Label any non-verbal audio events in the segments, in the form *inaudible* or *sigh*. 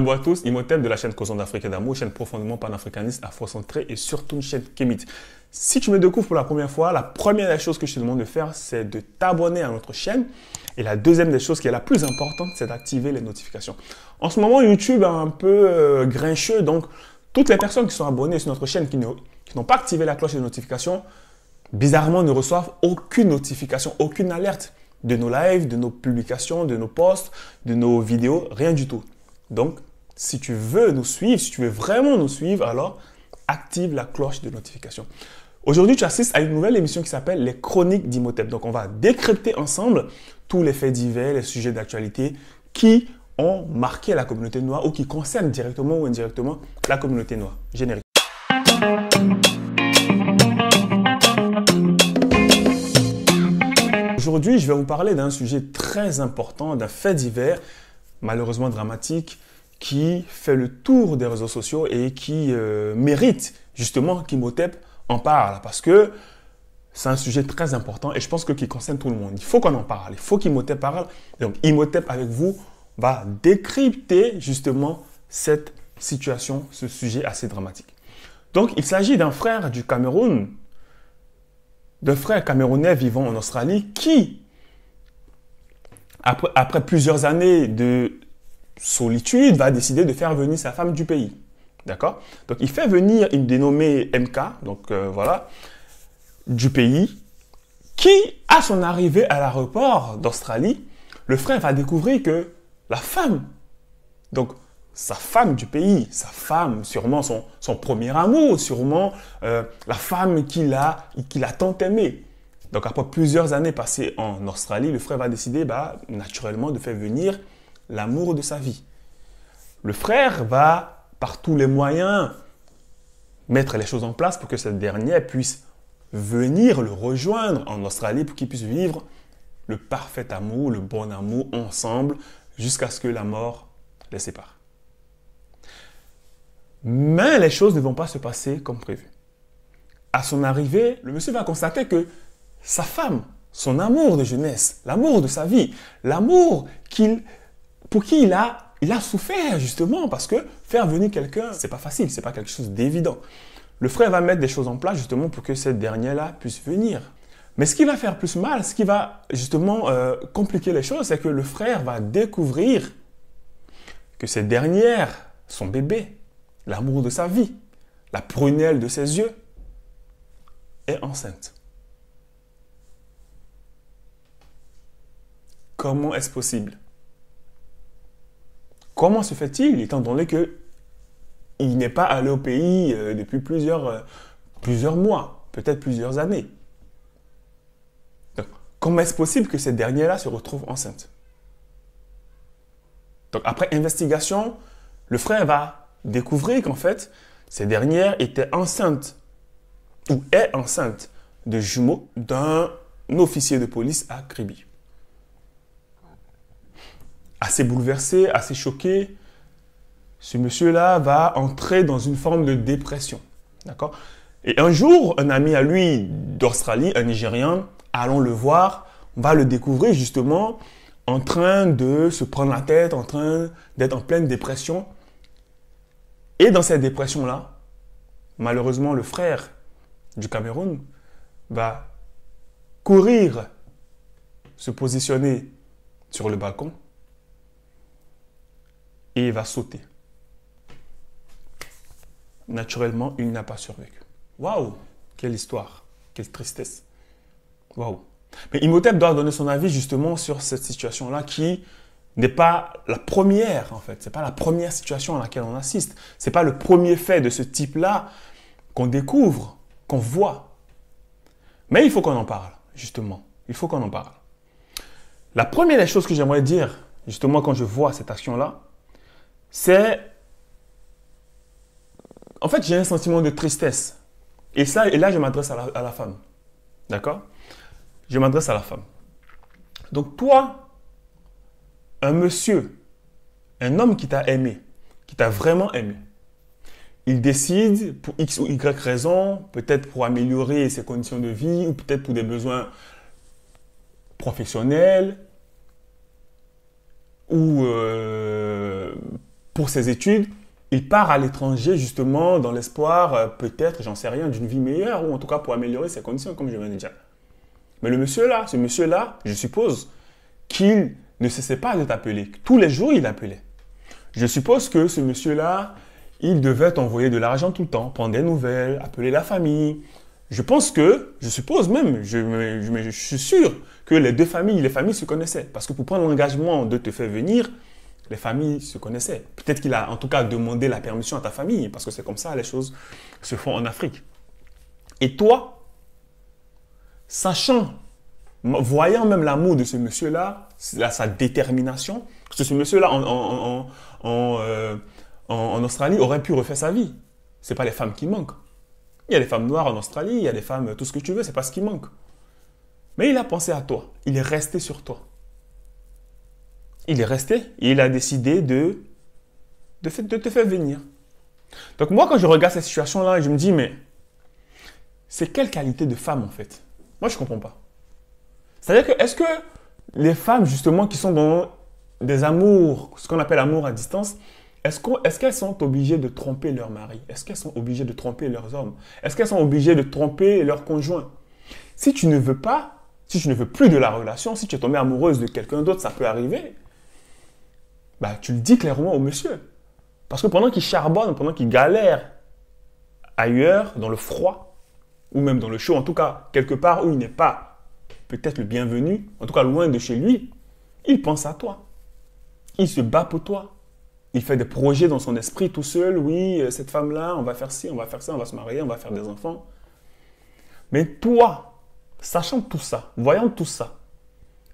Bonjour à tous, Imhotep de la chaîne Causons d'Afrique et d'amour, chaîne profondément panafricaniste à centrée et surtout une chaîne kémite. Si tu me découvres pour la première fois, la première des choses que je te demande de faire, c'est de t'abonner à notre chaîne. Et la deuxième des choses qui est la plus importante, c'est d'activer les notifications. En ce moment, YouTube est un peu euh, grincheux, donc toutes les personnes qui sont abonnées sur notre chaîne qui n'ont pas activé la cloche de notification, bizarrement ne reçoivent aucune notification, aucune alerte de nos lives, de nos publications, de nos posts, de nos vidéos, rien du tout. Donc, si tu veux nous suivre, si tu veux vraiment nous suivre, alors active la cloche de notification. Aujourd'hui, tu assistes à une nouvelle émission qui s'appelle Les Chroniques d'Imhotep. Donc, on va décrypter ensemble tous les faits divers, les sujets d'actualité qui ont marqué la communauté noire ou qui concernent directement ou indirectement la communauté noire. Générique. Aujourd'hui, je vais vous parler d'un sujet très important, d'un fait divers, malheureusement dramatique, qui fait le tour des réseaux sociaux et qui euh, mérite justement qu'ImoTep en parle parce que c'est un sujet très important et je pense que qui concerne tout le monde. Il faut qu'on en parle, il faut qu'ImoTep parle. Donc ImoTep avec vous va décrypter justement cette situation, ce sujet assez dramatique. Donc il s'agit d'un frère du Cameroun, d'un frère camerounais vivant en Australie qui, après plusieurs années de solitude, va décider de faire venir sa femme du pays. D'accord Donc il fait venir une dénommée MK, donc euh, voilà, du pays, qui, à son arrivée à l'aéroport d'Australie, le frère va découvrir que la femme, donc sa femme du pays, sa femme, sûrement son, son premier amour, sûrement euh, la femme qu'il a, qu'il a tant aimée. Donc après plusieurs années passées en Australie, le frère va décider bah, naturellement de faire venir l'amour de sa vie. Le frère va, par tous les moyens, mettre les choses en place pour que cette dernière puisse venir le rejoindre en Australie pour qu'ils puissent vivre le parfait amour, le bon amour ensemble jusqu'à ce que la mort les sépare. Mais les choses ne vont pas se passer comme prévu. À son arrivée, le monsieur va constater que sa femme, son amour de jeunesse, l'amour de sa vie, l'amour qu'il pour qui il a, souffert justement parce que faire venir quelqu'un, c'est pas facile, c'est pas quelque chose d'évident. Le frère va mettre des choses en place justement pour que cette dernière-là puisse venir. Mais ce qui va faire plus mal, ce qui va justement euh, compliquer les choses, c'est que le frère va découvrir que cette dernière, son bébé, l'amour de sa vie, la prunelle de ses yeux, est enceinte. Comment est-ce possible Comment se fait-il, étant donné que il n'est pas allé au pays euh, depuis plusieurs, euh, plusieurs mois, peut-être plusieurs années Comment est-ce possible que ces dernière là se retrouvent enceintes Donc, après investigation, le frère va découvrir qu'en fait, ces dernières étaient enceintes ou est enceinte de jumeaux d'un officier de police à Kribi assez bouleversé, assez choqué, ce monsieur-là va entrer dans une forme de dépression. D'accord Et un jour, un ami à lui d'Australie, un Nigérien, allons le voir, on va le découvrir justement en train de se prendre la tête, en train d'être en pleine dépression. Et dans cette dépression-là, malheureusement, le frère du Cameroun va courir, se positionner sur le balcon et il va sauter. Naturellement, il n'a pas survécu. Waouh Quelle histoire Quelle tristesse Waouh Mais Imhotep doit donner son avis justement sur cette situation-là qui n'est pas la première en fait. C'est pas la première situation à laquelle on assiste. n'est pas le premier fait de ce type-là qu'on découvre, qu'on voit. Mais il faut qu'on en parle justement. Il faut qu'on en parle. La première des choses que j'aimerais dire justement quand je vois cette action-là, c'est... En fait, j'ai un sentiment de tristesse. Et, ça, et là, je m'adresse à, la, femme. D'accord Je m'adresse à la femme. Donc toi, un monsieur, un homme qui t'a aimé, qui t'a vraiment aimé, il décide pour X ou Y raison, peut-être pour améliorer ses conditions de vie ou peut-être pour des besoins professionnels ou euh, pour ses études, il part à l'étranger justement dans l'espoir, euh, peut-être, j'en sais rien, d'une vie meilleure ou en tout cas pour améliorer ses conditions, comme je viens de dire. Mais le monsieur là, ce monsieur là, je suppose qu'il ne cessait pas de t'appeler. Tous les jours, il appelait. Je suppose que ce monsieur là, il devait t'envoyer de l'argent tout le temps, prendre des nouvelles, appeler la famille. Je pense que, je suppose même, je, je suis sûr que les deux familles, les familles se connaissaient. Parce que pour prendre l'engagement de te faire venir, les familles se connaissaient. Peut-être qu'il a en tout cas demandé la permission à ta famille, parce que c'est comme ça les choses se font en Afrique. Et toi, sachant, voyant même l'amour de ce monsieur-là, sa détermination, que ce monsieur-là euh, en, Australie aurait pu refaire sa vie. Ce n'est pas les femmes qui manquent. Il y a des femmes noires en Australie, il y a des femmes, tout ce que tu veux, c'est pas ce qui manque. Mais il a pensé à toi, il est resté sur toi il est resté et il a décidé de, de, te faire venir. Donc moi, quand je regarde cette situation-là, je me dis, mais c'est quelle qualité de femme en fait Moi, je ne comprends pas. C'est-à-dire que est-ce que les femmes justement qui sont dans des amours, ce qu'on appelle amour à distance, est-ce qu'elles sont obligées de tromper leur mari Est-ce qu'elles sont obligées de tromper leurs hommes Est-ce qu'elles sont obligées de tromper leurs conjoint Si tu ne veux pas, si tu ne veux plus de la relation, si tu es tombée amoureuse de quelqu'un d'autre, ça peut arriver. Bah, tu le dis clairement au monsieur. Parce que pendant qu'il charbonne, pendant qu'il galère ailleurs, dans le froid, ou même dans le chaud, en tout cas, quelque part où il n'est pas peut-être le bienvenu, en tout cas loin de chez lui, il pense à toi. Il se bat pour toi. Il fait des projets dans son esprit tout seul. Oui, euh, cette femme-là, on va faire ci, on va faire ça, on va se marier, on va faire des enfants. Mais toi, sachant tout ça, voyant tout ça,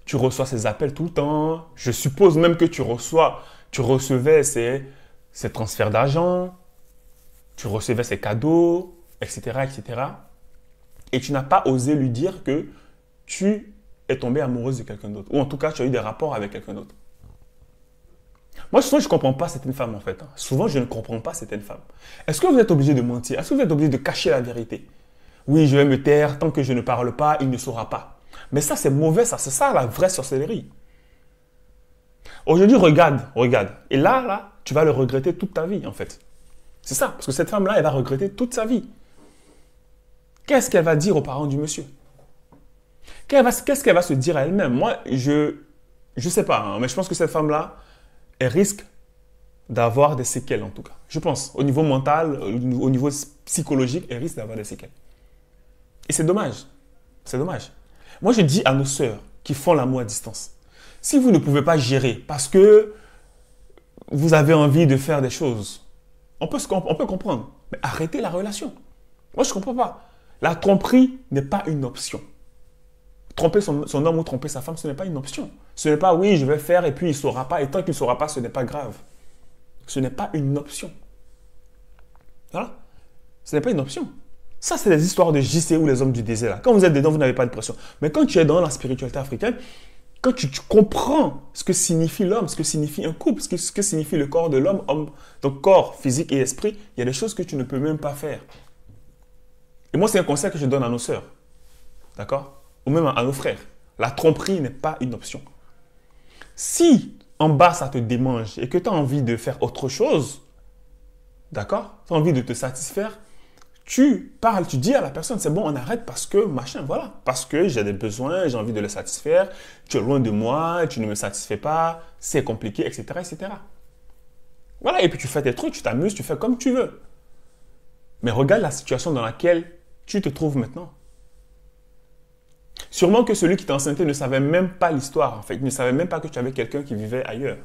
tu reçois ses appels tout le temps. Je suppose même que tu reçois, tu recevais ces, transferts d'argent, tu recevais ces cadeaux, etc., etc. Et tu n'as pas osé lui dire que tu es tombé amoureuse de quelqu'un d'autre. Ou en tout cas, tu as eu des rapports avec quelqu'un d'autre. Moi, souvent, je ne comprends pas certaines femmes, en fait. Hein. Souvent, je ne comprends pas certaines femmes. Est-ce que vous êtes obligé de mentir Est-ce que vous êtes obligé de cacher la vérité Oui, je vais me taire. Tant que je ne parle pas, il ne saura pas. Mais ça, c'est mauvais, ça. C'est ça la vraie sorcellerie. Aujourd'hui, regarde, regarde. Et là, là, tu vas le regretter toute ta vie, en fait. C'est ça, parce que cette femme-là, elle va regretter toute sa vie. Qu'est-ce qu'elle va dire aux parents du monsieur Qu'est-ce qu'elle va se dire à elle-même Moi, je ne sais pas, hein, mais je pense que cette femme-là, elle risque d'avoir des séquelles, en tout cas. Je pense, au niveau mental, au niveau psychologique, elle risque d'avoir des séquelles. Et c'est dommage. C'est dommage. Moi, je dis à nos sœurs qui font l'amour à distance, si vous ne pouvez pas gérer parce que vous avez envie de faire des choses, on peut, on peut comprendre, mais arrêtez la relation. Moi, je ne comprends pas. La tromperie n'est pas une option. Tromper son, son, homme ou tromper sa femme, ce n'est pas une option. Ce n'est pas oui, je vais faire et puis il ne saura pas. Et tant qu'il ne saura pas, ce n'est pas grave. Ce n'est pas une option. Voilà. Ce n'est pas une option. Ça, c'est les histoires de JC ou les hommes du désert. Quand vous êtes dedans, vous n'avez pas de pression. Mais quand tu es dans la spiritualité africaine, quand tu, comprends ce que signifie l'homme, ce que signifie un couple, ce que, signifie le corps de l'homme, homme, donc corps, physique et esprit, il y a des choses que tu ne peux même pas faire. Et moi, c'est un conseil que je donne à nos sœurs, d'accord Ou même à, à nos frères. La tromperie n'est pas une option. Si en bas, ça te démange et que tu as envie de faire autre chose, d'accord Tu as envie de te satisfaire, tu parles, tu dis à la personne, c'est bon, on arrête parce que machin, voilà, parce que j'ai des besoins, j'ai envie de les satisfaire, tu es loin de moi, tu ne me satisfais pas, c'est compliqué, etc., etc. Voilà, et puis tu fais tes trucs, tu t'amuses, tu fais comme tu veux. Mais regarde la situation dans laquelle tu te trouves maintenant. Sûrement que celui qui t'a enceinté ne savait même pas l'histoire, en fait, il ne savait même pas que tu avais quelqu'un qui vivait ailleurs.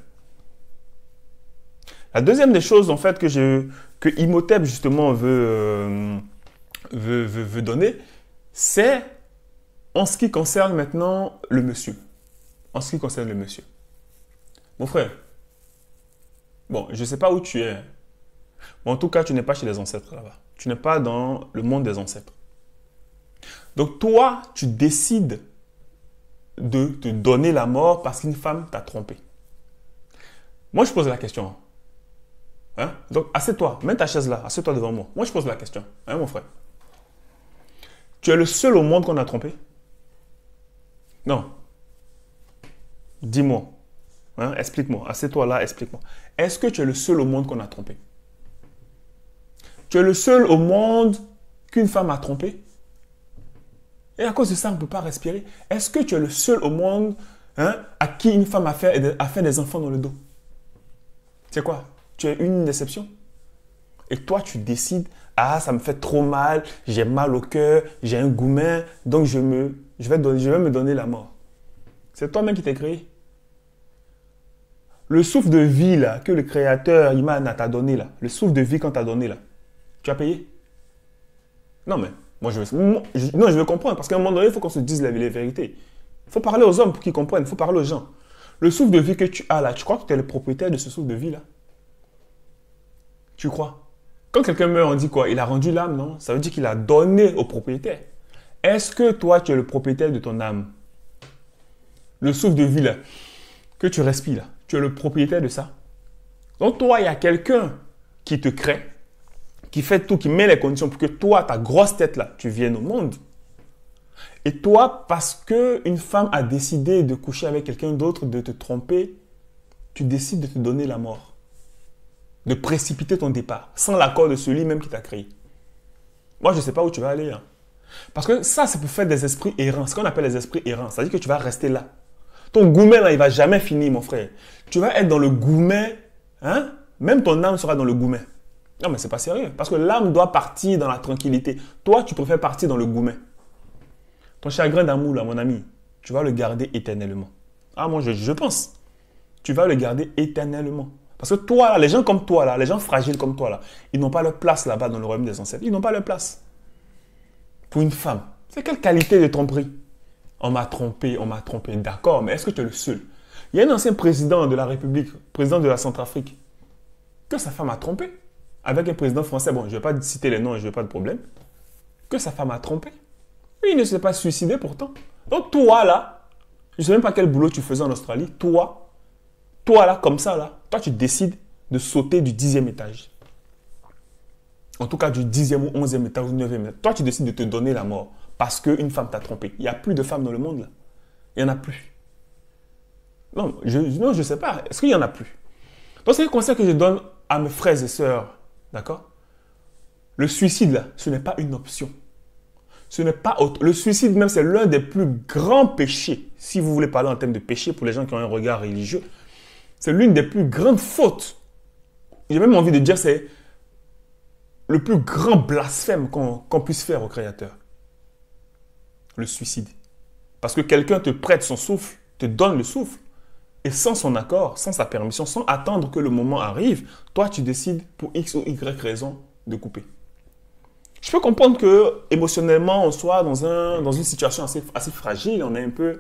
La deuxième des choses, en fait, que, je, que Imhotep, justement, euh, veut, veut, donner, c'est en ce qui concerne maintenant le monsieur. En ce qui concerne le monsieur. Mon frère, bon, je ne sais pas où tu es. Mais en tout cas, tu n'es pas chez les ancêtres là-bas. Tu n'es pas dans le monde des ancêtres. Donc toi, tu décides de te donner la mort parce qu'une femme t'a trompé. Moi, je pose la question. Hein? Donc, assieds-toi, mets ta chaise là, assieds-toi devant moi. Moi, je pose la question, hein, mon frère. Tu es le seul au monde qu'on a trompé Non. Dis-moi. Hein, explique-moi. Assieds-toi là, explique-moi. Est-ce que tu es le seul au monde qu'on a trompé Tu es le seul au monde qu'une femme a trompé Et à cause de ça, on ne peut pas respirer. Est-ce que tu es le seul au monde hein, à qui une femme a fait, a fait des enfants dans le dos C'est quoi tu as une déception. Et toi, tu décides, ah, ça me fait trop mal, j'ai mal au cœur, j'ai un gourmet, donc je, me, je, vais je vais me donner la mort. C'est toi-même qui t'es créé. Le souffle de vie là, que le créateur Iman t'a donné là, le souffle de vie qu'on t'a donné là, tu as payé Non mais, moi je veux, non, je veux comprendre parce qu'à un moment donné, il faut qu'on se dise la, la vérité. Il faut parler aux hommes pour qu'ils comprennent, il faut parler aux gens. Le souffle de vie que tu as là, tu crois que tu es le propriétaire de ce souffle de vie là tu crois Quand quelqu'un meurt, on dit quoi Il a rendu l'âme, non Ça veut dire qu'il a donné au propriétaire. Est-ce que toi, tu es le propriétaire de ton âme Le souffle de vie là, que tu respires là, tu es le propriétaire de ça Donc toi, il y a quelqu'un qui te crée, qui fait tout, qui met les conditions pour que toi, ta grosse tête là, tu viennes au monde. Et toi, parce que une femme a décidé de coucher avec quelqu'un d'autre, de te tromper, tu décides de te donner la mort de précipiter ton départ sans l'accord de celui même qui t'a créé. Moi, je ne sais pas où tu vas aller. Hein. Parce que ça, c'est pour faire des esprits errants. Ce qu'on appelle les esprits errants, ça à dire que tu vas rester là. Ton goumet, là, il va jamais finir, mon frère. Tu vas être dans le goumet. Hein? Même ton âme sera dans le goumet. Non, mais c'est pas sérieux. Parce que l'âme doit partir dans la tranquillité. Toi, tu préfères partir dans le goumet. Ton chagrin d'amour, mon ami, tu vas le garder éternellement. Ah, moi, je pense. Tu vas le garder éternellement. Parce que toi, là, les gens comme toi, là, les gens fragiles comme toi, là, ils n'ont pas leur place là-bas dans le royaume des ancêtres. Ils n'ont pas leur place. Pour une femme, c'est quelle qualité de tromperie On m'a trompé, on m'a trompé. D'accord, mais est-ce que tu es le seul Il y a un ancien président de la République, président de la Centrafrique, que sa femme a trompé. Avec un président français, bon, je ne vais pas citer les noms, je n'ai pas de problème. Que sa femme a trompé. Il ne s'est pas suicidé pourtant. Donc toi, là, je ne sais même pas quel boulot tu faisais en Australie. Toi, toi là, comme ça là, toi tu décides de sauter du dixième étage. En tout cas, du dixième ou onzième étage ou neuvième étage. Toi, tu décides de te donner la mort parce qu'une femme t'a trompé. Il n'y a plus de femmes dans le monde là. Il n'y en a plus. Non, je ne sais pas. Est-ce qu'il n'y en a plus Donc, c'est le conseil que je donne à mes frères et sœurs. D'accord Le suicide, là, ce n'est pas une option. Ce n'est pas autre. Le suicide, même, c'est l'un des plus grands péchés. Si vous voulez parler en termes de péché, pour les gens qui ont un regard religieux, c'est l'une des plus grandes fautes. J'ai même envie de dire, c'est le plus grand blasphème qu'on puisse faire au Créateur. Le suicide. Parce que quelqu'un te prête son souffle, te donne le souffle, et sans son accord, sans sa permission, sans attendre que le moment arrive, toi tu décides pour X ou Y raison de couper. Je peux comprendre que émotionnellement on soit dans, un, dans une situation assez, assez fragile, on est un peu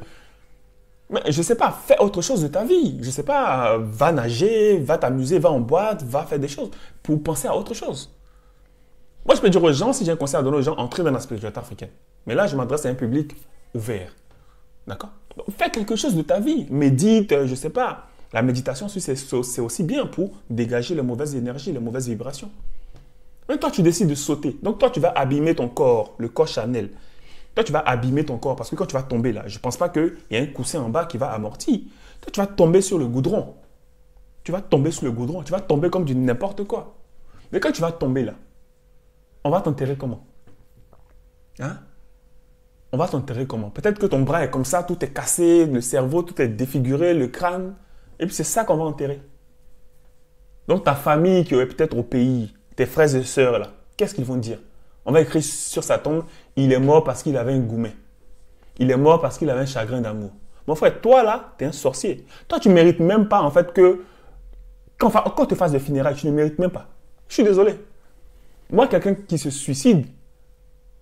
mais je sais pas, fais autre chose de ta vie. Je ne sais pas, va nager, va t'amuser, va en boîte, va faire des choses pour penser à autre chose. Moi, je peux dire aux gens, si j'ai un conseil à donner aux gens, entrez dans la spiritualité africain. Mais là, je m'adresse à un public ouvert. D'accord Fais quelque chose de ta vie. Médite, je sais pas. La méditation, c'est aussi bien pour dégager les mauvaises énergies, les mauvaises vibrations. Mais toi, tu décides de sauter. Donc, toi, tu vas abîmer ton corps, le corps Chanel. Toi, tu vas abîmer ton corps parce que quand tu vas tomber là, je ne pense pas qu'il y a un coussin en bas qui va amortir. Toi, tu vas tomber sur le goudron. Tu vas tomber sur le goudron. Tu vas tomber comme du n'importe quoi. Mais quand tu vas tomber là, on va t'enterrer comment Hein On va t'enterrer comment Peut-être que ton bras est comme ça, tout est cassé, le cerveau, tout est défiguré, le crâne. Et puis c'est ça qu'on va enterrer. Donc ta famille qui est peut-être au pays, tes frères et sœurs là, qu'est-ce qu'ils vont dire On va écrire sur sa tombe, il est mort parce qu'il avait un goumet. Il est mort parce qu'il avait un chagrin d'amour. Mon frère, toi là, tu es un sorcier. Toi, tu ne mérites même pas en fait que. Quand, quand tu fasses des funérailles, tu ne mérites même pas. Je suis désolé. Moi, quelqu'un qui se suicide,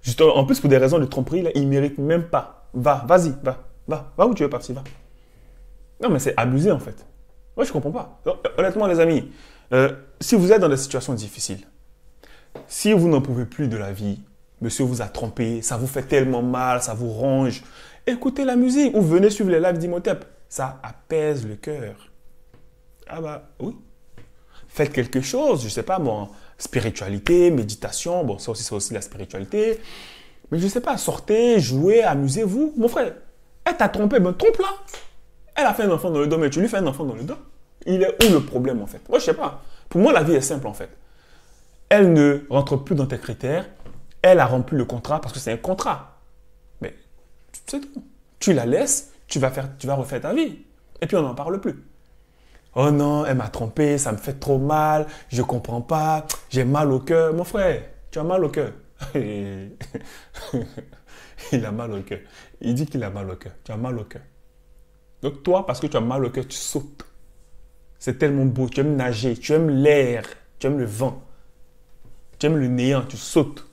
justement, en plus pour des raisons de tromperie, là, il ne mérite même pas. Va, vas-y, va, va, va où tu veux partir, va. Non, mais c'est abusé en fait. Moi, je comprends pas. Honnêtement, les amis, euh, si vous êtes dans des situations difficiles, si vous n'en pouvez plus de la vie, monsieur vous a trompé, ça vous fait tellement mal, ça vous ronge. Écoutez la musique ou venez suivre les lives d'ImoTep. Ça apaise le cœur. Ah bah oui. Faites quelque chose, je ne sais pas moi, spiritualité, méditation, bon ça aussi c'est aussi la spiritualité. Mais je ne sais pas, sortez, jouez, amusez-vous. Mon frère, elle t'a trompé, ben trompe-la. Elle a fait un enfant dans le dos, mais tu lui fais un enfant dans le dos. Il est où le problème en fait Moi je sais pas. Pour moi la vie est simple en fait. Elle ne rentre plus dans tes critères, elle a rempli le contrat parce que c'est un contrat. Mais c'est tout. Tu la laisses, tu vas, faire, tu vas refaire ta vie. Et puis on n'en parle plus. Oh non, elle m'a trompé, ça me fait trop mal, je ne comprends pas, j'ai mal au cœur. Mon frère, tu as mal au cœur. *laughs* il a mal au cœur. Il dit qu'il a mal au cœur. Tu as mal au cœur. Donc toi, parce que tu as mal au cœur, tu sautes. C'est tellement beau. Tu aimes nager, tu aimes l'air, tu aimes le vent, tu aimes le néant, tu sautes.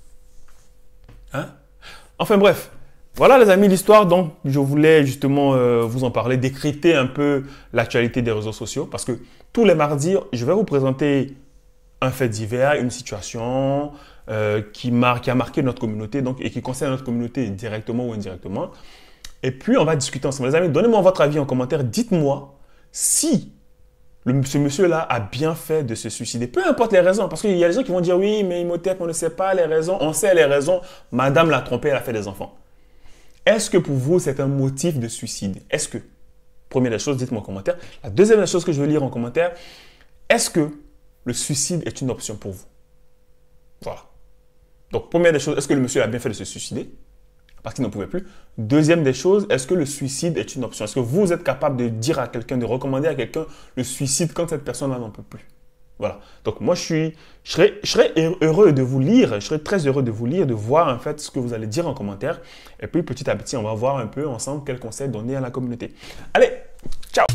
Enfin bref, voilà les amis l'histoire. Donc je voulais justement euh, vous en parler, décrypter un peu l'actualité des réseaux sociaux parce que tous les mardis, je vais vous présenter un fait divers, une situation euh, qui, a marqué notre communauté donc, et qui concerne notre communauté directement ou indirectement. Et puis on va discuter ensemble. Les amis, donnez-moi votre avis en commentaire. Dites-moi si ce monsieur-là a bien fait de se suicider. Peu importe les raisons, parce qu'il y a des gens qui vont dire oui, mais Imhotep, on ne sait pas les raisons. On sait les raisons. Madame l'a trompé, elle a fait des enfants. Est-ce que pour vous, c'est un motif de suicide Est-ce que Première des choses, dites-moi en commentaire. La deuxième des choses que je veux lire en commentaire, est-ce que le suicide est une option pour vous Voilà. Donc, première des choses, est-ce que le monsieur a bien fait de se suicider parce qu'il n'en pouvait plus. Deuxième des choses, est-ce que le suicide est une option Est-ce que vous êtes capable de dire à quelqu'un, de recommander à quelqu'un le suicide quand cette personne-là n'en peut plus Voilà. Donc moi, je, suis, serais, serais heureux de vous lire, je serais très heureux de vous lire, de voir en fait ce que vous allez dire en commentaire. Et puis petit à petit, on va voir un peu ensemble quels conseils donner à la communauté. Allez, ciao